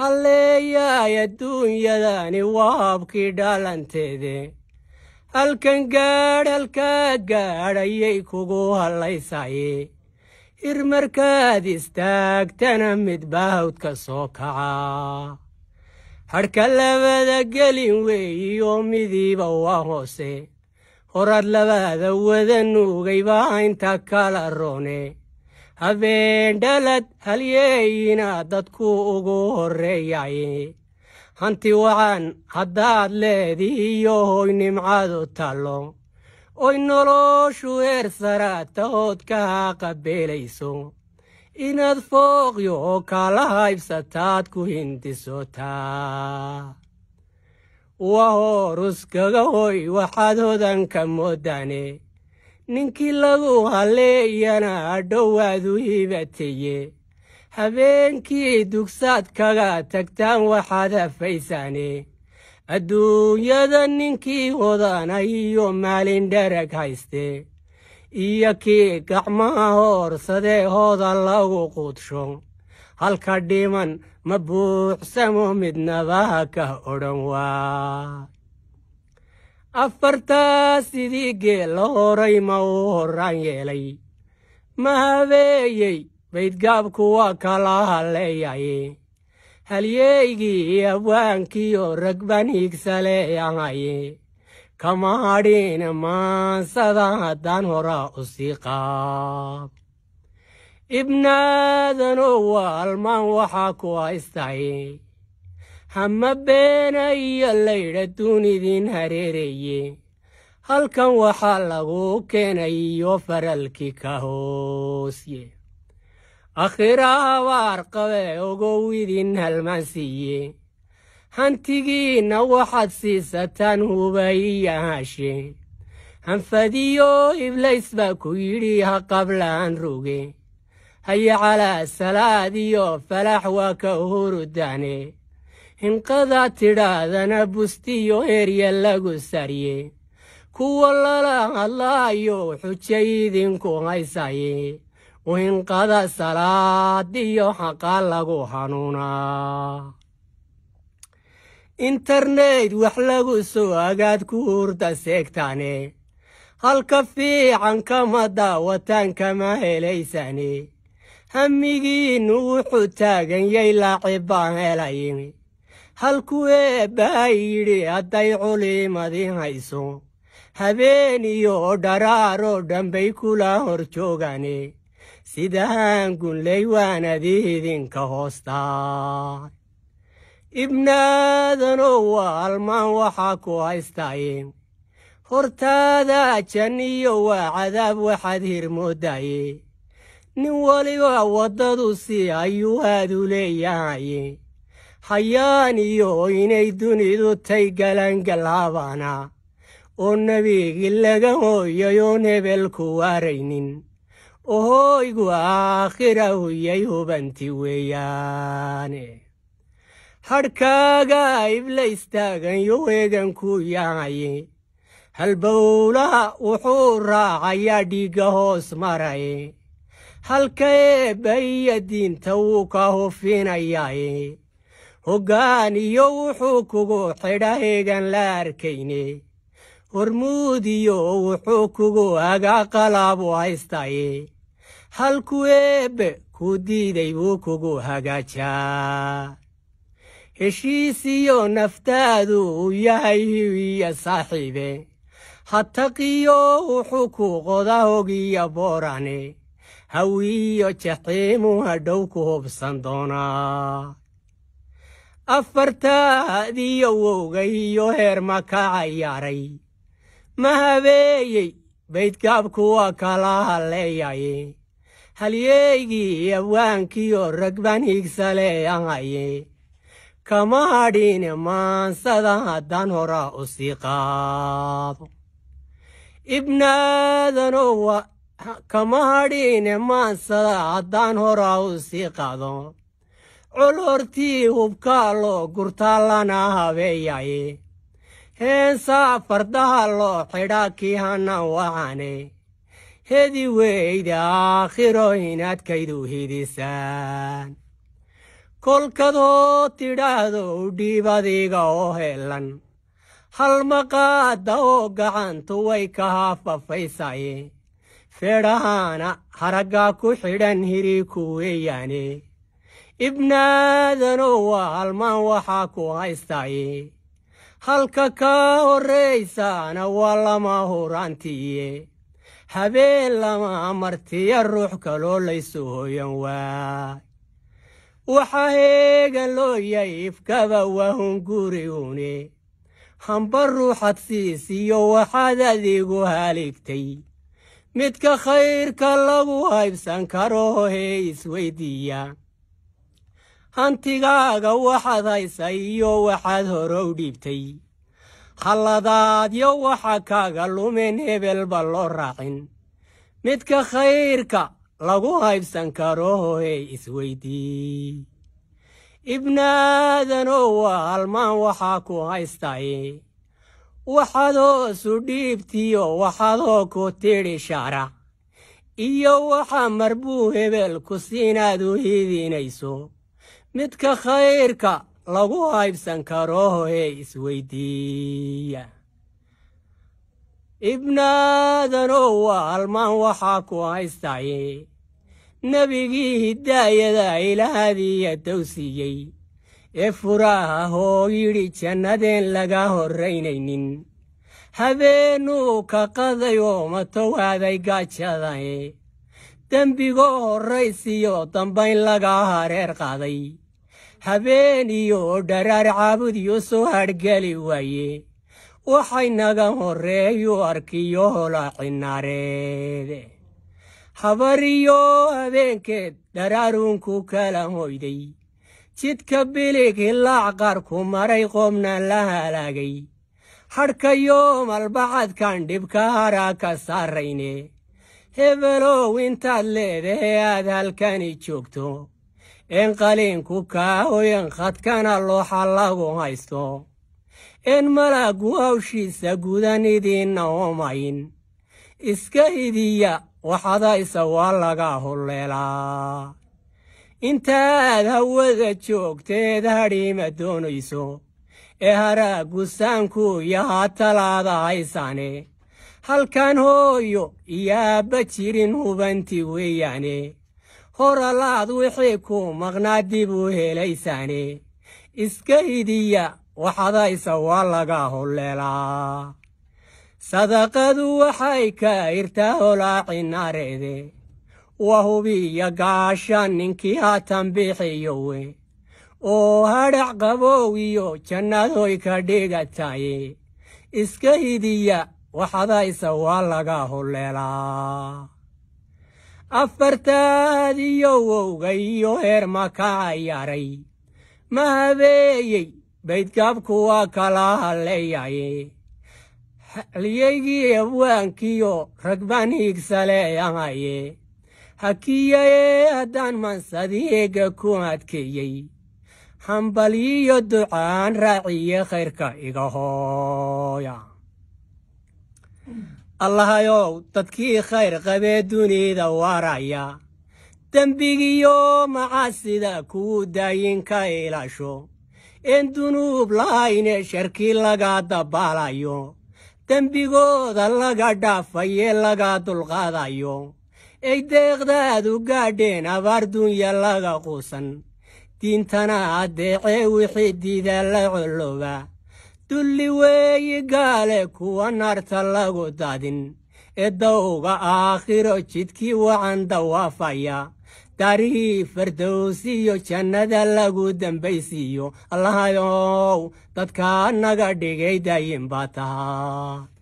halleeyaay adduunyadani waabkii dhalanteede halkan gaadh halkaad gaadh ayay kugu hallaysaye hir markaad istaagtana midba hawdka soo kaca hadhka labada gelin weeyi oo midiiba waa hoose horaad labaada wada nuugay baa inta kala roone habeen dhalad halyeeyina dadku ugu horreeyay hanti wacan haddaad leediiyo hoy nimcadu taallo oy noloshu heer saraatahood tahood kaa qabeelayso inaad fooqyo oo kala haybsataad ku hindisotaa wahoor uskaga hoy waxaad hodanka moodane ninkii lagu halleeyana adhowaadu hibateye habeenkii dugsaad kaga tagtaan waxaad hafaysaane adduunyada ninkii wadana iyo maalin dherag hayste iyo kii gacmaha hoorsadee hooda lagu qudsho halka dhiman ma buuxsamo midnabaha ka odhan waa afartaa sidii geella horay ma uu horaan yeelay ma habeeyey baydgaabku waa kala halleeyaye halyeeygii iyo abwaankiiyo ragbaniigsale ahaye kama hadhiin maansada haddaan horaa u sii qaab ibnaadanow waalmaan waxaa ku haystaye hama beenayo laydha duun idin hareereeye halkan waxaa lagu iyo faralkii ka hoosye akhiraha waar qabe ogow idin halmaansiiye hantigiinna waxaad siisataan huba iyahashe hanfadiyo iblays baa ku yidhi ha qablaan ruge haya calaa salaad iyo falax waa ka hurudane hinqadaa tidhaahdana bustiyo erya lagu sarye kuwa lala hadlaayo xujaydinku haysaye u hinqada salaad iyo xaqaa lagu hanuunaa interneyd wax lagu soo agaad ku urda seegtaane halka fiican kama daawataan kama helaysane hamigiinnu wuxuu taagan yay baan helayin halkuwee baa yidhi hadday culimadi hayso habeen iyo dharaaroo dhambay kula hor joogane sidahaan gunley waanad idinka hoostaa ibnaadanow waa almaan waxaa ku haystaaye hortaada janniyo waa cadaab waxaad hirmoodaye nin waliba waddadu si ayuu aad u leeyahaye hayaan iyo inay dunidu tay galangalaabaana oo nebigii laga hooyay oon hebelku waaraynin oo hooygu aakhira huyay hubanti weeyaane hadhkaaga ibla istaaganyo weeganku yahay halbowlaha wuxuu raacayaa dhiigga hoos maraye halka eebba iyo diinta wuu ka hufinayaaye hoggaan iyo wuxuu kugu xidha hegan la arkayne hormuudiyo wuxuu kugu hagaa qalaabu haystaye halku eebbe kuu diiday buu kugu hagaajaa heshiisiyo naftaadu u yahay hiwiya saaxiibe hataqiyo wuxuu ku qoda hogiya boorane hawiiyo jaxiimu hadhow ku hubsan doonaa afartaadii awowgayo heerma ka cayaaray ma habeeyey baydkaab kuwa kala hadleeyaye halyeygii abwaankiyo ragban hiigsaleeyahaye kama hadhiine maansada haddan hora u sii qaado ibnaadanowa kama hadhiine maansada haddaan hora u sii qaado hubkaa loo gurtaallana habeeyaye heensaa fardaha loo xidhaa kii hana hedi weyda aakhiro inaadkaydu hidisaan kolkadoo tidhaahdo udhiibadiga oo heellan halmaqaadda oo gacantu way ka haafafaysaye feedhahaana haraggaa ku xidhan hirii kuweeyaane ibnaadanow waa halmaan waxaa ku haystay halka kaa horraysaana waa lama huraantiye habeen lama martiya ruux kaloo laysu hoyan waay waxaa heegan loo yahay ifkaba waahun gurigune hamba ruuxad siisiyo waxaad adigu haaligtay midka khayrka lagu haybsan karoo hee isweydiiya hantigaaga waxaad haysay iyo waxaad horow dhiibtay halladaadyo waxa kaaga lumeen hebel ba loo raacin midka khayrka lagu haybsan karo hohee isweydii ibnaadanow waa halmaan waxaa ku haystaye waxaad hoosu dhiibtiyo waxaadoo ku tidhi shaara iyo waxaa marbuu hebel ku siinaad u hidinayso midka khayrka lagu aybsan karo ee isweydiiya waa halmaan waxaa ku haystay nebigii hidaayada ilaahadiiya dowsiiyey ee furaah ahoo yidhi jannadeen laga horraynaynin habeenuu ka qaday oo matowaaday gaajadae dembigoo horraysiyo dambayn lagaa hareer qaaday habeen iyo dharaar caabudiyo soo hadhgeli waaye waxaynaga horreeyu arkiyo holacinaareede habariyo habeenkeed dharaarunku kala hoyday jidka bilig hilaac qarku maray qoobna la halaagay hadhkayo malbacadkan dhibka haraa ka saarayne hebelow intaad leedahe aad halkani joogto in qaliinku kaahoyan khadkana looxa lagu haysto in malaagu hawshiisa gudan idiinna umayn iska idiya waxadaysa waa laga hulleelaa intaaad hawada joogteed hadhiima doonayso ee haraaggu saanku iyo ha talaada haysane halkan hooyo iyo aabba jirin hubanti weeyaane hor wixii ku maqnaa dib u helaysaane iska hidiya waxadaysa waa laga holleelaa sadaqadu waxay ka irtaa holaacinareede waa hubiya gaashan ninkii haatan bixiyowe oo hadhac qaboowiyo jannadoy ka dhigataye iska hidiya waxadaysa waa laga holleelaa afartaadiyo wowgayo heer ma ka yaray ma habeeyey baydgaabku waa kala haleeyaye xaliyaygii abwaankiyo rag baan hiigsaleeyahaye hakiyaye haddaan mansadiega ku adkeeyey hambalyiyo ducaan raaciye khayrka iga hooya allahayow dadkii khayr qabee dunida waaraya dembigiyo macasida kuu ka ilaasho in dunuub lahayne sharkii laga dabaalayo dembigooda laga dhaafaye laga dulqaadayo ay deeqdaad u gaadheen abaar dunya laga quusan diintana addeecee wixii diida la colloba dulli weeyi gaale kuwa naarta lagu daadin eeddowga aakhiro jidkii wacan dawaafaya taarihii fardowsiyo jannada lagu dembaysiiyo allahayow dadka naga dhigay daayin baa tahaa